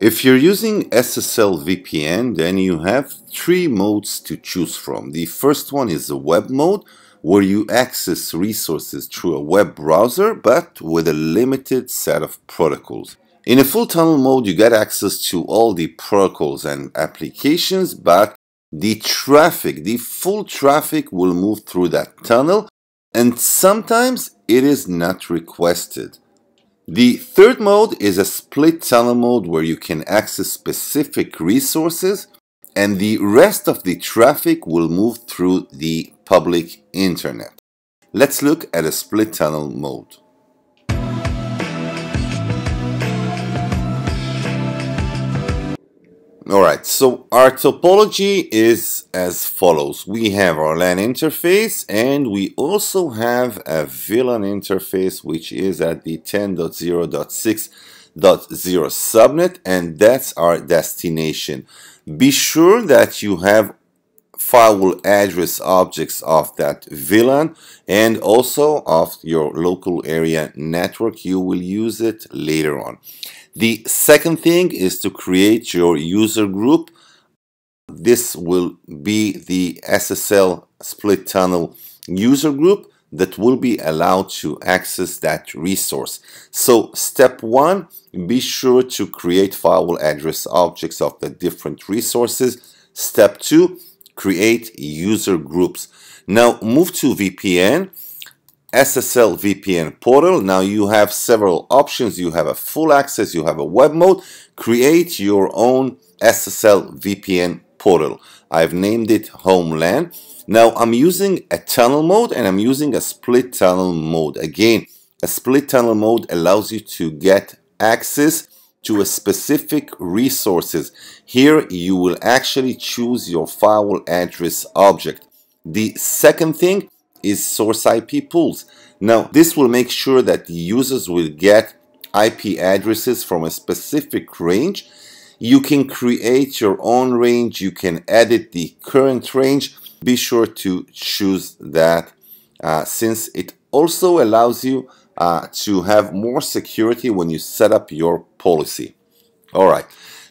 If you're using SSL VPN, then you have three modes to choose from. The first one is the web mode, where you access resources through a web browser, but with a limited set of protocols. In a full tunnel mode, you get access to all the protocols and applications, but the traffic, the full traffic will move through that tunnel, and sometimes it is not requested. The third mode is a split tunnel mode where you can access specific resources and the rest of the traffic will move through the public internet. Let's look at a split tunnel mode. All right, so our topology is as follows. We have our LAN interface and we also have a VLAN interface which is at the 10.0.6.0 subnet and that's our destination. Be sure that you have file will address objects of that VLAN and also of your local area network. You will use it later on. The second thing is to create your user group. This will be the SSL split tunnel user group that will be allowed to access that resource. So step one, be sure to create firewall address objects of the different resources. Step two, create user groups. Now move to VPN, SSL VPN portal. Now you have several options. You have a full access, you have a web mode. Create your own SSL VPN portal. I've named it Homeland. Now I'm using a tunnel mode and I'm using a split tunnel mode. Again, a split tunnel mode allows you to get access to a specific resources. Here you will actually choose your firewall address object. The second thing is source IP pools. Now this will make sure that the users will get IP addresses from a specific range. You can create your own range, you can edit the current range. Be sure to choose that uh, since it also allows you uh, to have more security when you set up your policy. All right.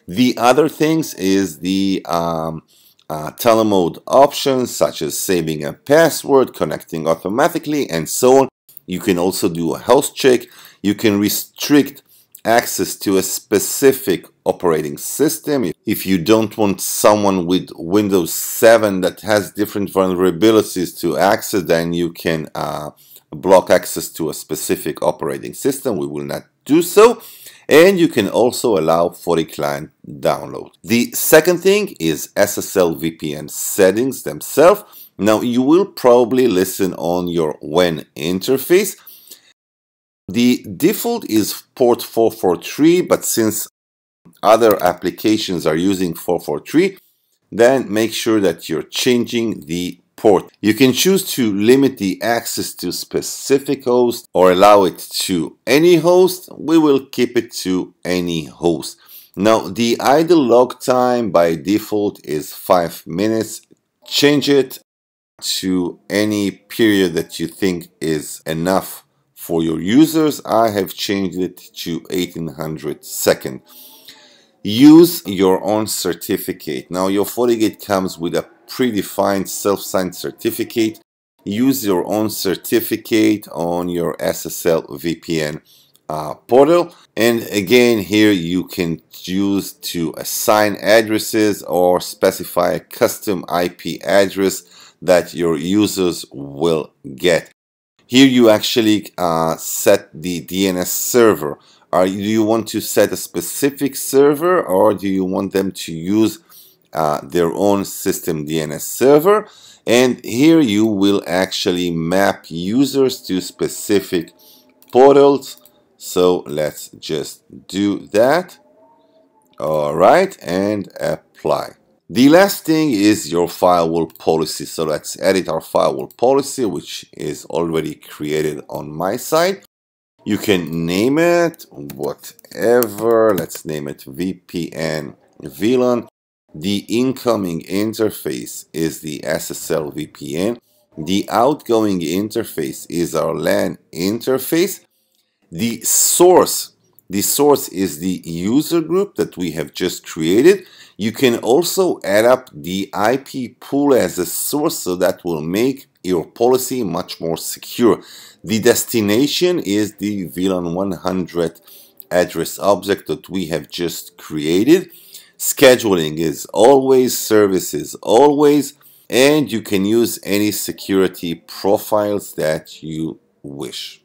The other things is the um, uh, telemode options such as saving a password, connecting automatically, and so on. You can also do a health check. You can restrict access to a specific operating system. If you don't want someone with Windows 7 that has different vulnerabilities to access, then you can uh, block access to a specific operating system. We will not do so. And you can also allow 40 client download. The second thing is SSL VPN settings themselves. Now you will probably listen on your WAN interface. The default is port 443, but since other applications are using 443, then make sure that you're changing the port. You can choose to limit the access to specific host or allow it to any host. We will keep it to any host. Now the idle log time by default is 5 minutes. Change it to any period that you think is enough for your users. I have changed it to 1800 seconds. Use your own certificate. Now your FortiGate comes with a predefined self-signed certificate. Use your own certificate on your SSL VPN uh, portal. And again, here you can choose to assign addresses or specify a custom IP address that your users will get. Here you actually uh, set the DNS server. Are, do you want to set a specific server or do you want them to use uh, their own system DNS server and here you will actually map users to specific portals so let's just do that all right and apply the last thing is your firewall policy so let's edit our firewall policy which is already created on my side you can name it whatever let's name it VPN VLAN the incoming interface is the SSL VPN. The outgoing interface is our LAN interface. The source, the source is the user group that we have just created. You can also add up the IP pool as a source, so that will make your policy much more secure. The destination is the VLAN 100 address object that we have just created scheduling is, always services, always, and you can use any security profiles that you wish.